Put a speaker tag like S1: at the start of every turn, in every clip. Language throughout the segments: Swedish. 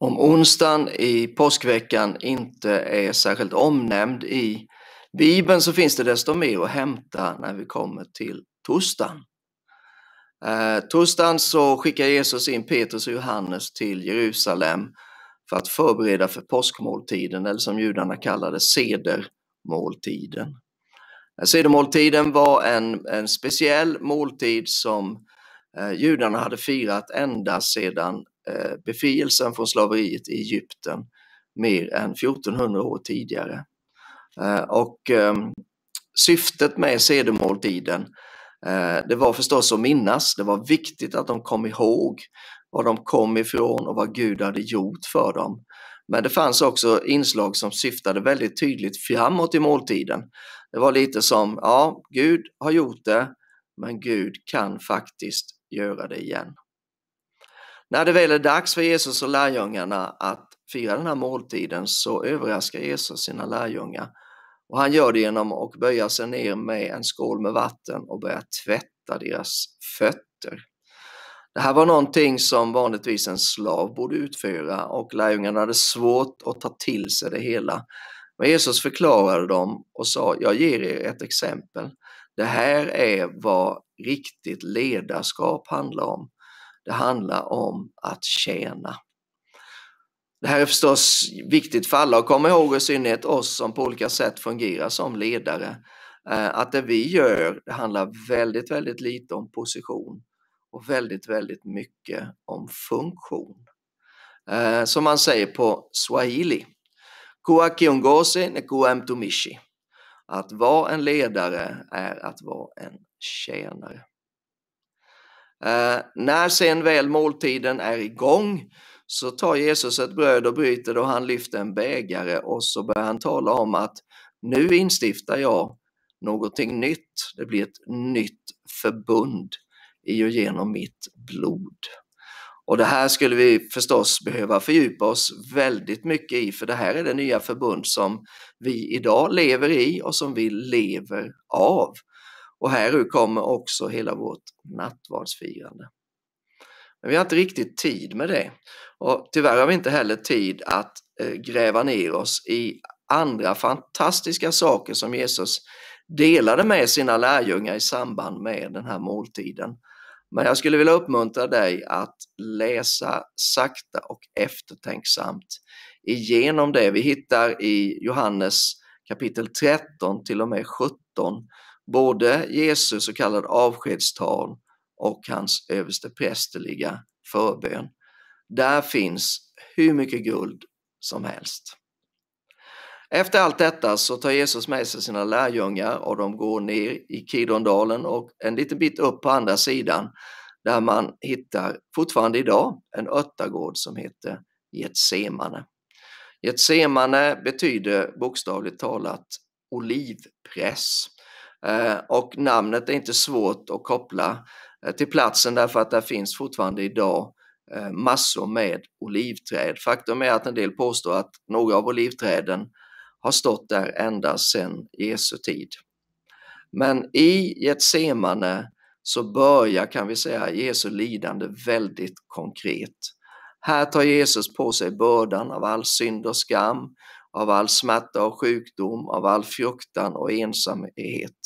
S1: om onsdagen i påskveckan inte är särskilt omnämnd i Bibeln så finns det desto mer att hämta när vi kommer till torsdagen. Eh, torsdagen så skickar Jesus in Petrus och Johannes till Jerusalem för att förbereda för påskmåltiden, eller som judarna kallade sedermåltiden. Eh, sedermåltiden var en, en speciell måltid som eh, judarna hade firat ända sedan Eh, befrielsen från slaveriet i Egypten mer än 1400 år tidigare. Eh, och ehm, syftet med sedermåltiden eh, det var förstås att minnas, det var viktigt att de kom ihåg var de kom ifrån och vad Gud hade gjort för dem. Men det fanns också inslag som syftade väldigt tydligt framåt i måltiden. Det var lite som, ja, Gud har gjort det, men Gud kan faktiskt göra det igen. När det väl är dags för Jesus och lärjungarna att fira den här måltiden så överraskar Jesus sina lärjungar. Och han gör det genom att böja sig ner med en skål med vatten och börja tvätta deras fötter. Det här var någonting som vanligtvis en slav borde utföra och lärjungarna hade svårt att ta till sig det hela. Men Jesus förklarade dem och sa, jag ger er ett exempel. Det här är vad riktigt ledarskap handlar om. Det handlar om att tjäna. Det här är förstås viktigt för alla att komma ihåg, i synnerhet oss som på olika sätt fungerar som ledare, eh, att det vi gör det handlar väldigt, väldigt lite om position och väldigt, väldigt mycket om funktion. Eh, som man säger på swahili, kua kiongosi ne kua mtumishi. Att vara en ledare är att vara en tjänare. Eh, när sen väl måltiden är igång så tar Jesus ett bröd och bryter det och han lyfter en bägare och så börjar han tala om att nu instiftar jag någonting nytt. Det blir ett nytt förbund i och genom mitt blod. Och det här skulle vi förstås behöva fördjupa oss väldigt mycket i för det här är det nya förbund som vi idag lever i och som vi lever av. Och här kommer också hela vårt nattvardsfirande. Men vi har inte riktigt tid med det. Och tyvärr har vi inte heller tid att eh, gräva ner oss i andra fantastiska saker som Jesus delade med sina lärjungar i samband med den här måltiden. Men jag skulle vilja uppmuntra dig att läsa sakta och eftertänksamt igenom det. Vi hittar i Johannes kapitel 13 till och med 17 både Jesus så kallade avskedstal och hans översteprästerliga förbön. Där finns hur mycket guld som helst. Efter allt detta så tar Jesus med sig sina lärjungar och de går ner i Kidondalen och en liten bit upp på andra sidan där man hittar fortfarande idag en örtagård som heter Getsemane. Getsemane betyder bokstavligt talat olivpress. Eh, och namnet är inte svårt att koppla eh, till platsen därför att där finns fortfarande idag eh, massor med olivträd. Faktum är att en del påstår att några av olivträden har stått där ända sedan Jesu tid. Men i Getsemane så börjar, kan vi säga, Jesu lidande väldigt konkret. Här tar Jesus på sig bördan av all synd och skam, av all smärta och sjukdom, av all fruktan och ensamhet.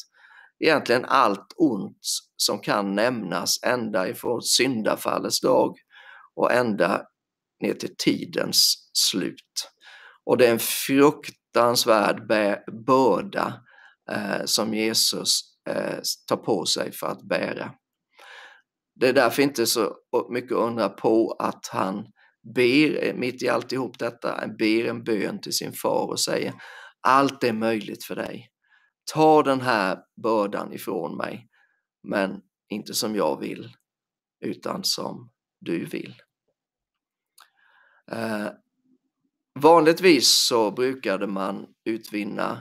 S1: Egentligen allt ont som kan nämnas ända ifrån syndafallets dag och ända ner till tidens slut. Och det är en fruktansvärd börda eh, som Jesus eh, tar på sig för att bära. Det är därför inte så mycket att undra på att han ber, mitt i alltihop detta, ber en bön till sin far och säger allt är möjligt för dig. Ta den här bördan ifrån mig, men inte som jag vill, utan som du vill. Eh, vanligtvis så brukade man utvinna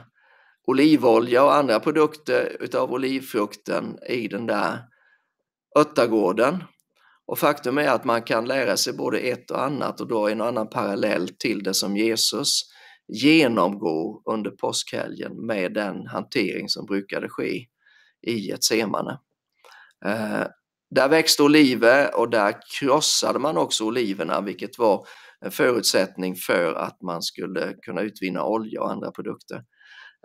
S1: olivolja och andra produkter utav olivfrukten i den där Öttagården. Och faktum är att man kan lära sig både ett och annat och dra en och annan parallell till det som Jesus genomgår under påskhelgen med den hantering som brukade ske i Getsemane. Eh, där växte oliver och där krossade man också oliverna vilket var en förutsättning för att man skulle kunna utvinna olja och andra produkter.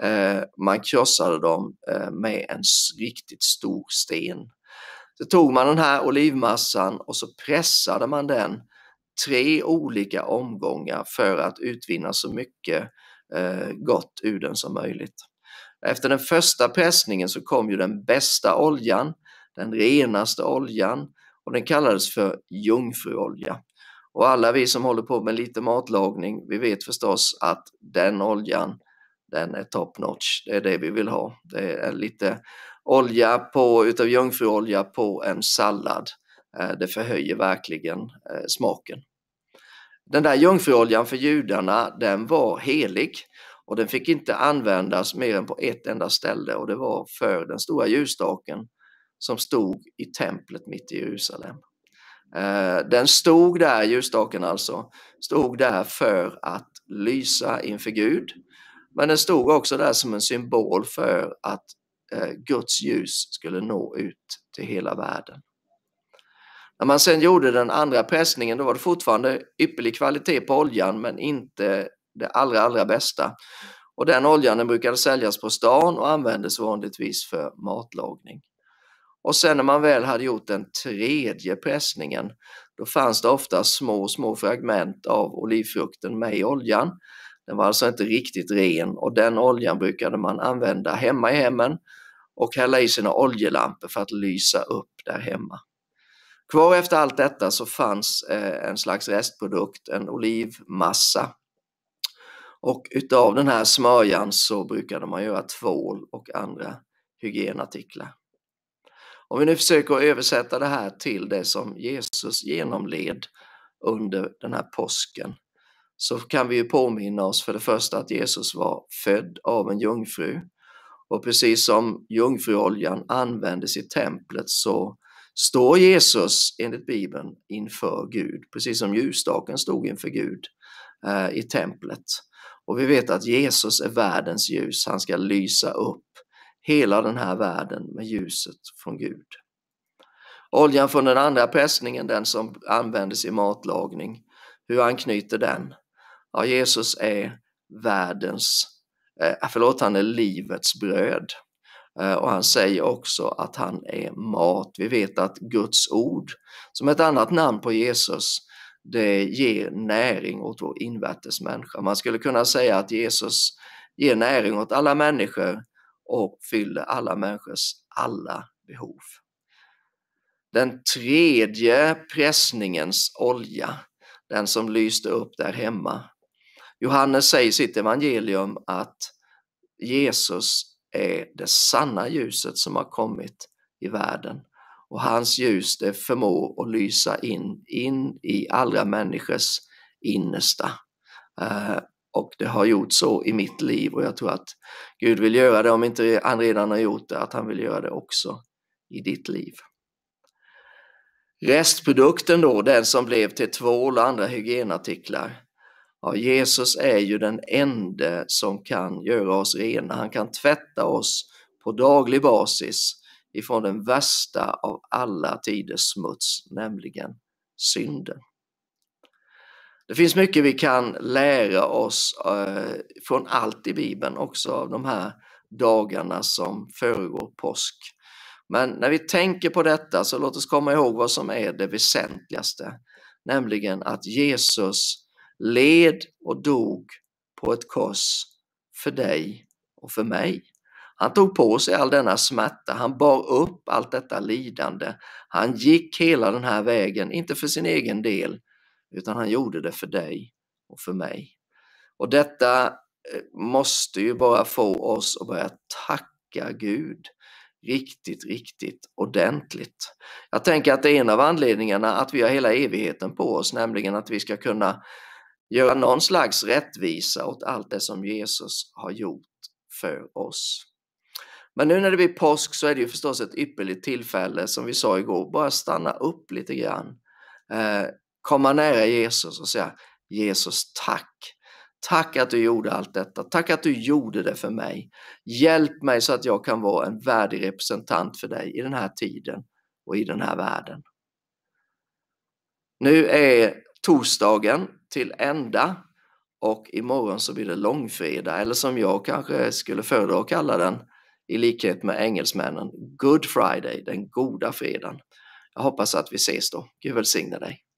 S1: Eh, man krossade dem eh, med en riktigt stor sten så tog man den här olivmassan och så pressade man den tre olika omgångar för att utvinna så mycket eh, gott ur den som möjligt. Efter den första pressningen så kom ju den bästa oljan, den renaste oljan och den kallades för jungfruolja. Och alla vi som håller på med lite matlagning, vi vet förstås att den oljan, den är top notch. Det är det vi vill ha. Det är lite olja på, utav jungfruolja på en sallad. Eh, det förhöjer verkligen eh, smaken. Den där jungfruoljan för judarna, den var helig och den fick inte användas mer än på ett enda ställe och det var för den stora ljusstaken som stod i templet mitt i Jerusalem. Eh, den stod där, ljusstaken alltså, stod där för att lysa inför Gud. Men den stod också där som en symbol för att Eh, Guds ljus skulle nå ut till hela världen. När man sen gjorde den andra pressningen då var det fortfarande ypperlig kvalitet på oljan men inte det allra, allra bästa. Och den oljan den brukade säljas på stan och användes vanligtvis för matlagning. Och sen när man väl hade gjort den tredje pressningen, då fanns det ofta små, små fragment av olivfrukten med i oljan. Den var alltså inte riktigt ren och den oljan brukade man använda hemma i hemmen och hälla i sina oljelampor för att lysa upp där hemma. Kvar efter allt detta så fanns eh, en slags restprodukt, en olivmassa. Och utav den här smörjan så brukade man göra tvål och andra hygienartiklar. Om vi nu försöker översätta det här till det som Jesus genomled under den här påsken så kan vi ju påminna oss för det första att Jesus var född av en jungfru. Och precis som jungfruoljan användes i templet så står Jesus enligt Bibeln inför Gud, precis som ljusstaken stod inför Gud eh, i templet. Och vi vet att Jesus är världens ljus, han ska lysa upp hela den här världen med ljuset från Gud. Oljan från den andra pressningen, den som användes i matlagning, hur anknyter den? Ja, Jesus är världens, eh, ah, förlåt, han är livets bröd. Eh, och han säger också att han är mat. Vi vet att Guds ord, som ett annat namn på Jesus, det ger näring åt vår invärtes människa. Man skulle kunna säga att Jesus ger näring åt alla människor och fyller alla människors alla behov. Den tredje pressningens olja, den som lyste upp där hemma, Johannes säger i sitt evangelium att Jesus är det sanna ljuset som har kommit i världen och hans ljus det förmår att lysa in, in i alla människors innersta. Eh, och det har gjort så i mitt liv och jag tror att Gud vill göra det om inte han redan har gjort det, att han vill göra det också i ditt liv. Restprodukten då, den som blev till tvål och andra hygienartiklar, Ja, Jesus är ju den ende som kan göra oss rena. Han kan tvätta oss på daglig basis ifrån den värsta av alla tiders smuts, nämligen synden. Det finns mycket vi kan lära oss eh, från allt i Bibeln, också av de här dagarna som föregår påsk. Men när vi tänker på detta så låt oss komma ihåg vad som är det väsentligaste, nämligen att Jesus led och dog på ett kors för dig och för mig. Han tog på sig all denna smärta, han bar upp allt detta lidande. Han gick hela den här vägen, inte för sin egen del, utan han gjorde det för dig och för mig. Och detta eh, måste ju bara få oss att börja tacka Gud riktigt, riktigt ordentligt. Jag tänker att det är en av anledningarna att vi har hela evigheten på oss, nämligen att vi ska kunna göra någon slags rättvisa åt allt det som Jesus har gjort för oss. Men nu när det blir påsk så är det ju förstås ett ypperligt tillfälle, som vi sa igår, bara stanna upp lite grann. Eh, komma nära Jesus och säga Jesus, tack! Tack att du gjorde allt detta. Tack att du gjorde det för mig. Hjälp mig så att jag kan vara en värdig representant för dig i den här tiden och i den här världen. Nu är torsdagen till ända och imorgon så blir det långfredag eller som jag kanske skulle föredra att kalla den i likhet med engelsmännen Good Friday, den goda fredagen. Jag hoppas att vi ses då. Gud välsigne dig.